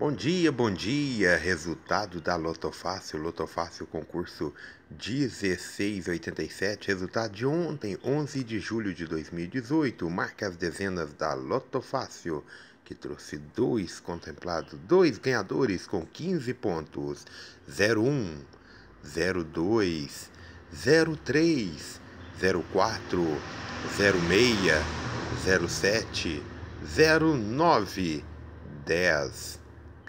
Bom dia, bom dia. Resultado da Lotofácil, Lotofácil concurso 1687, resultado de ontem, 11 de julho de 2018. Marca as dezenas da Lotofácil, que trouxe dois contemplados, dois ganhadores com 15 pontos: 01, 02, 03, 04, 06, 07, 09, 10.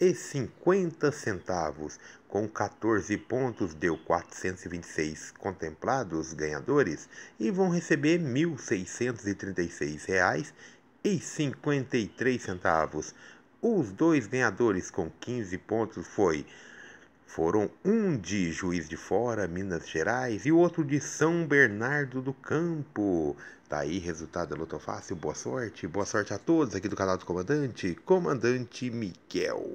e 50 centavos. Com 14 pontos deu 426 contemplados ganhadores e vão receber R$ 1.636,53. Os dois ganhadores com 15 pontos foi foram um de Juiz de Fora, Minas Gerais, e o outro de São Bernardo do Campo. Tá aí resultado da lotofácil. fácil. Boa sorte, boa sorte a todos aqui do canal do Comandante, Comandante Miguel.